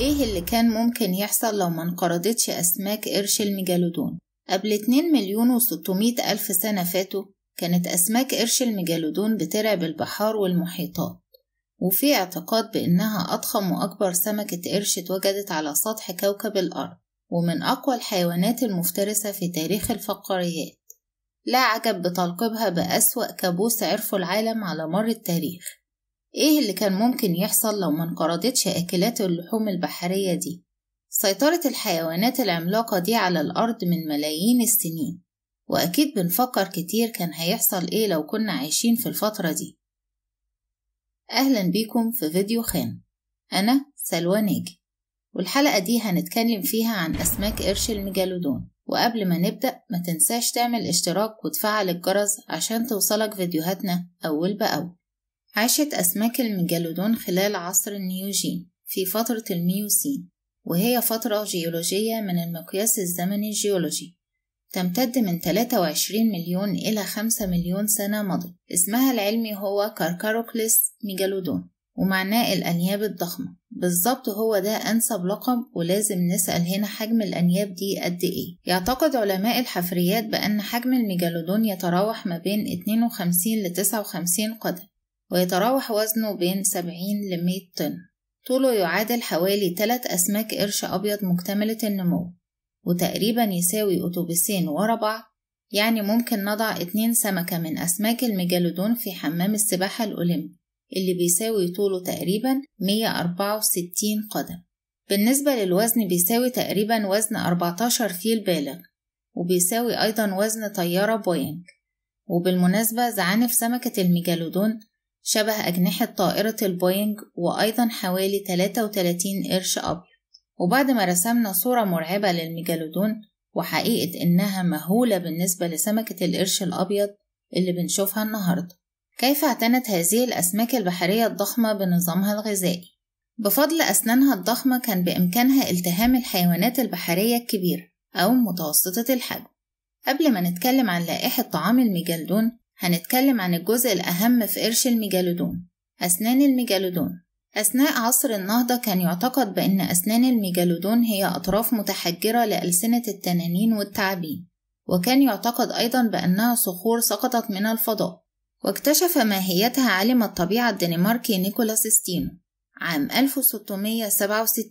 إيه اللي كان ممكن يحصل لو ما انقرضتش أسماك قرش الميجالودون؟ قبل 2 مليون و ألف سنة فاتوا كانت أسماك قرش الميجالودون بترعب البحار والمحيطات وفي اعتقاد بأنها أضخم وأكبر سمكة قرش اتوجدت على سطح كوكب الأرض ومن أقوى الحيوانات المفترسة في تاريخ الفقاريات لا عجب بتلقيبها بأسوأ كابوس عرفه العالم على مر التاريخ إيه اللي كان ممكن يحصل لو ما انقرضتش أكلات اللحوم البحرية دي؟ سيطرة الحيوانات العملاقة دي على الأرض من ملايين السنين وأكيد بنفكر كتير كان هيحصل إيه لو كنا عايشين في الفترة دي أهلا بيكم في فيديو خان أنا سلوى ناجي والحلقة دي هنتكلم فيها عن أسماك قرش الميجالودون وقبل ما نبدأ ما تنساش تعمل اشتراك وتفعل الجرس عشان توصلك فيديوهاتنا أول بأول عاشت أسماك الميجالودون خلال عصر النيوجين في فترة الميوسين وهي فترة جيولوجية من المقياس الزمني الجيولوجي تمتد من 23 مليون إلى 5 مليون سنة مضت اسمها العلمي هو كاركاروكليس ميجالودون ومعناه الأنياب الضخمة بالظبط هو ده أنسب لقب ولازم نسأل هنا حجم الأنياب دي قد إيه يعتقد علماء الحفريات بأن حجم الميجالودون يتراوح ما بين 52 ل 59 قدم ويتراوح وزنه بين 70 ل 100 طن طوله يعادل حوالي 3 أسماك قرش أبيض مكتملة النمو وتقريبا يساوي أتوبيسين ورا بعض يعني ممكن نضع اتنين سمكة من أسماك الميجالودون في حمام السباحة الأولمبي اللي بيساوي طوله تقريبا 164 قدم بالنسبة للوزن بيساوي تقريبا وزن 14 فيل بالغ وبيساوي أيضا وزن طيارة بوينج وبالمناسبة زعانف سمكة الميجالودون شبه أجنحة طائرة البوينج وأيضا حوالي 33 قرش أبيض وبعد ما رسمنا صورة مرعبة للميجالودون وحقيقة إنها مهولة بالنسبة لسمكة القرش الأبيض اللي بنشوفها النهاردة كيف اعتنت هذه الأسماك البحرية الضخمة بنظامها الغذائي؟ بفضل أسنانها الضخمة كان بإمكانها التهام الحيوانات البحرية الكبيرة أو متوسطة الحجم قبل ما نتكلم عن لائحة طعام الميجالدون هنتكلم عن الجزء الأهم في قرش الميجالودون أسنان الميجالودون أثناء عصر النهضة كان يعتقد بأن أسنان الميجالودون هي أطراف متحجرة لألسنة التنانين والتعابين وكان يعتقد أيضا بأنها صخور سقطت من الفضاء واكتشف ماهيتها عالم الطبيعة الدنماركي نيكولاس ستينو عام 1667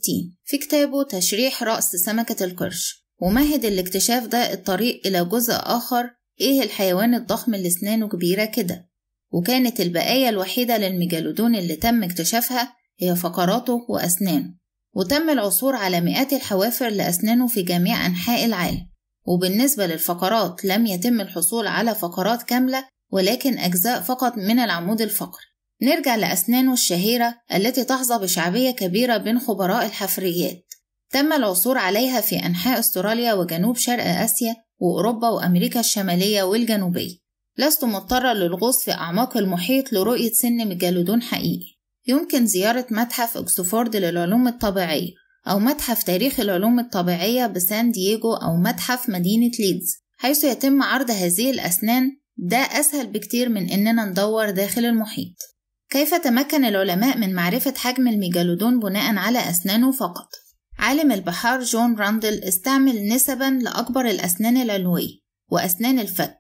في كتابه تشريح رأس سمكة القرش ومهد الاكتشاف ده الطريق إلى جزء آخر إيه الحيوان الضخم اللي أسنانه كبيرة كده وكانت البقايا الوحيدة للميجالودون اللي تم اكتشافها هي فقراته وأسنانه وتم العثور على مئات الحوافر لأسنانه في جميع أنحاء العالم وبالنسبة للفقرات لم يتم الحصول على فقرات كاملة ولكن أجزاء فقط من العمود الفقري نرجع لأسنانه الشهيرة التي تحظى بشعبية كبيرة بين خبراء الحفريات تم العثور عليها في أنحاء أستراليا وجنوب شرق آسيا وأوروبا وأمريكا الشمالية والجنوبية لست مضطرة للغوص في أعماق المحيط لرؤية سن ميجالودون حقيقي يمكن زيارة متحف أكسفورد للعلوم الطبيعية أو متحف تاريخ العلوم الطبيعية بسان دييغو أو متحف مدينة ليدز حيث يتم عرض هذه الأسنان ده أسهل بكتير من إننا ندور داخل المحيط كيف تمكن العلماء من معرفة حجم الميجالودون بناء على أسنانه فقط؟ عالم البحار جون راندل استعمل نسبا لأكبر الأسنان العلوية وأسنان الفك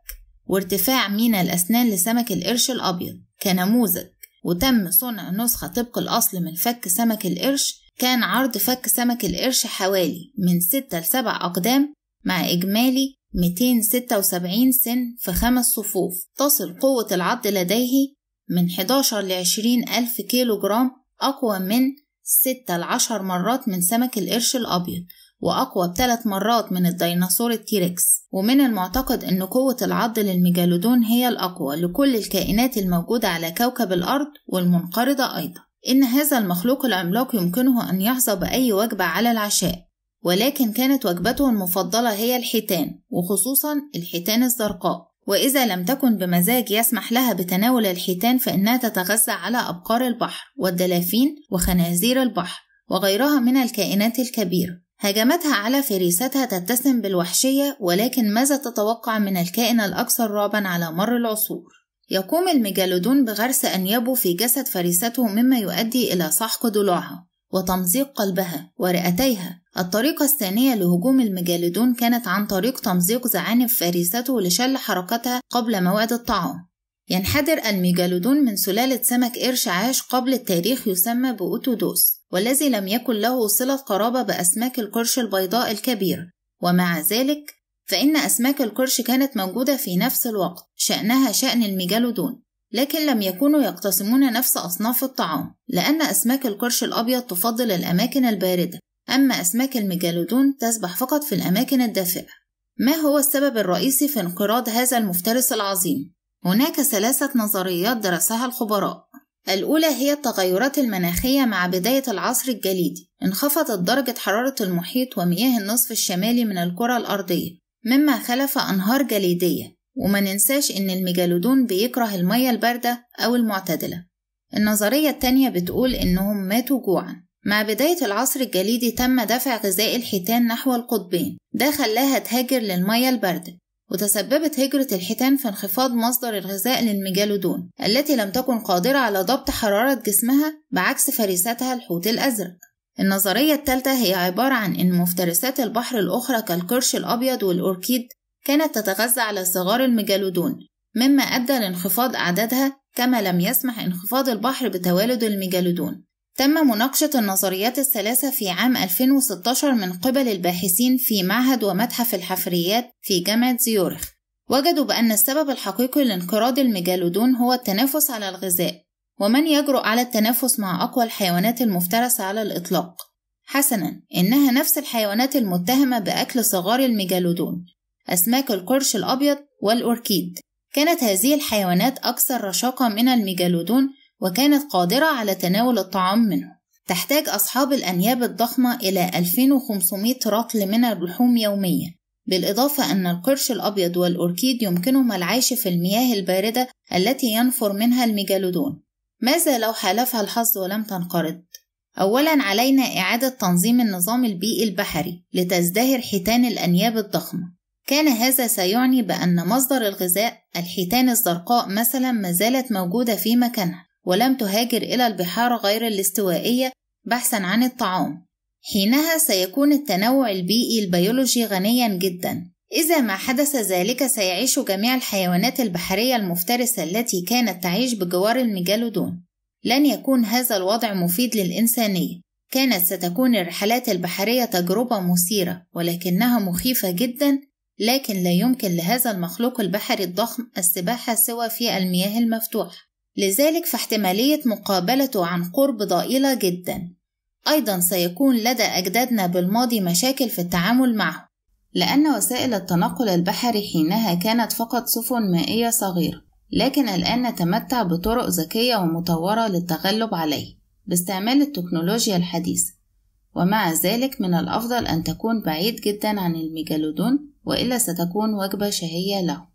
وارتفاع مينا الأسنان لسمك القرش الأبيض كنموذج وتم صنع نسخة طبق الأصل من فك سمك القرش كان عرض فك سمك القرش حوالي من 6 ل 7 أقدام مع إجمالي 276 سن في خمس صفوف تصل قوة العض لديه من 11 ل 20 ألف كيلو جرام أقوى من ستة لعشر مرات من سمك القرش الأبيض وأقوى بثلاث مرات من الديناصور التيركس ومن المعتقد أن قوة العض للميجالودون هي الأقوى لكل الكائنات الموجودة على كوكب الأرض والمنقرضة أيضا إن هذا المخلوق العملاق يمكنه أن يحظى بأي وجبة على العشاء ولكن كانت وجبته المفضلة هي الحيتان وخصوصا الحيتان الزرقاء وإذا لم تكن بمزاج يسمح لها بتناول الحيتان فإنها تتغذى على أبقار البحر والدلافين وخنازير البحر وغيرها من الكائنات الكبيرة هجمتها على فريستها تتسم بالوحشية ولكن ماذا تتوقع من الكائن الأكثر رعبا على مر العصور؟ يقوم الميجالودون بغرس أنيابه في جسد فريسته مما يؤدي إلى سحق ضلوعها وتمزيق قلبها ورئتيها الطريقة الثانية لهجوم المجالدون كانت عن طريق تمزيق زعانف فريسته لشل حركتها قبل موعد الطعام ينحدر الميجالودون من سلالة سمك قرش عاش قبل التاريخ يسمى بأوتودوس والذي لم يكن له صلة قرابة بأسماك القرش البيضاء الكبير ومع ذلك فإن أسماك القرش كانت موجودة في نفس الوقت شأنها شأن الميجالودون لكن لم يكونوا يقتسمون نفس أصناف الطعام لأن أسماك القرش الأبيض تفضل الأماكن الباردة أما أسماك الميجالودون تسبح فقط في الأماكن الدافئة ما هو السبب الرئيسي في انقراض هذا المفترس العظيم؟ هناك ثلاثة نظريات درسها الخبراء الأولى هي التغيرات المناخية مع بداية العصر الجليدي انخفضت درجة حرارة المحيط ومياه النصف الشمالي من الكرة الأرضية مما خلف أنهار جليدية وما ننساش إن الميجالودون بيكره المية الباردة أو المعتدلة النظرية التانية بتقول إنهم ماتوا جوعًا مع بداية العصر الجليدي تم دفع غذاء الحيتان نحو القطبين ده خلاها تهاجر للمية الباردة وتسببت هجرة الحيتان في انخفاض مصدر الغذاء للميجالودون التي لم تكن قادرة على ضبط حرارة جسمها بعكس فريستها الحوت الأزرق النظرية الثالثة هي عبارة عن إن مفترسات البحر الأخرى كالقرش الأبيض والأوركيد كانت تتغذى على صغار الميجالودون مما أدى لانخفاض أعدادها كما لم يسمح انخفاض البحر بتوالد الميجالودون تم مناقشة النظريات الثلاثة في عام 2016 من قبل الباحثين في معهد ومتحف الحفريات في جامعة زيورخ وجدوا بأن السبب الحقيقي لانقراض الميجالودون هو التنافس على الغذاء ومن يجرؤ على التنافس مع أقوى الحيوانات المفترسة على الإطلاق حسنا إنها نفس الحيوانات المتهمة بأكل صغار الميجالودون أسماك القرش الأبيض والأوركيد كانت هذه الحيوانات أكثر رشاقة من الميجالودون وكانت قادرة على تناول الطعام منه تحتاج أصحاب الأنياب الضخمة إلى 2500 رطل من اللحوم يوميًا، بالإضافة أن القرش الأبيض والأوركيد يمكنهما العيش في المياه الباردة التي ينفر منها الميجالودون. ماذا لو حالفها الحظ ولم تنقرض؟ أولًا علينا إعادة تنظيم النظام البيئي البحري لتزدهر حيتان الأنياب الضخمة، كان هذا سيعني بأن مصدر الغذاء الحيتان الزرقاء مثلا ما زالت موجودة في مكانها ولم تهاجر إلى البحار غير الاستوائية بحثا عن الطعام حينها سيكون التنوع البيئي البيولوجي غنيا جدا إذا ما حدث ذلك سيعيش جميع الحيوانات البحرية المفترسة التي كانت تعيش بجوار الميجالودون لن يكون هذا الوضع مفيد للإنسانية كانت ستكون الرحلات البحرية تجربة مثيرة ولكنها مخيفة جدا لكن لا يمكن لهذا المخلوق البحري الضخم السباحة سوى في المياه المفتوحة لذلك فاحتمالية مقابلته عن قرب ضئيلة جدا أيضا سيكون لدى أجدادنا بالماضي مشاكل في التعامل معه لأن وسائل التنقل البحري حينها كانت فقط سفن مائية صغيرة لكن الآن نتمتع بطرق ذكية ومطورة للتغلب عليه باستعمال التكنولوجيا الحديثة ومع ذلك من الأفضل أن تكون بعيد جدا عن الميجالودون وإلا ستكون وجبة شهية له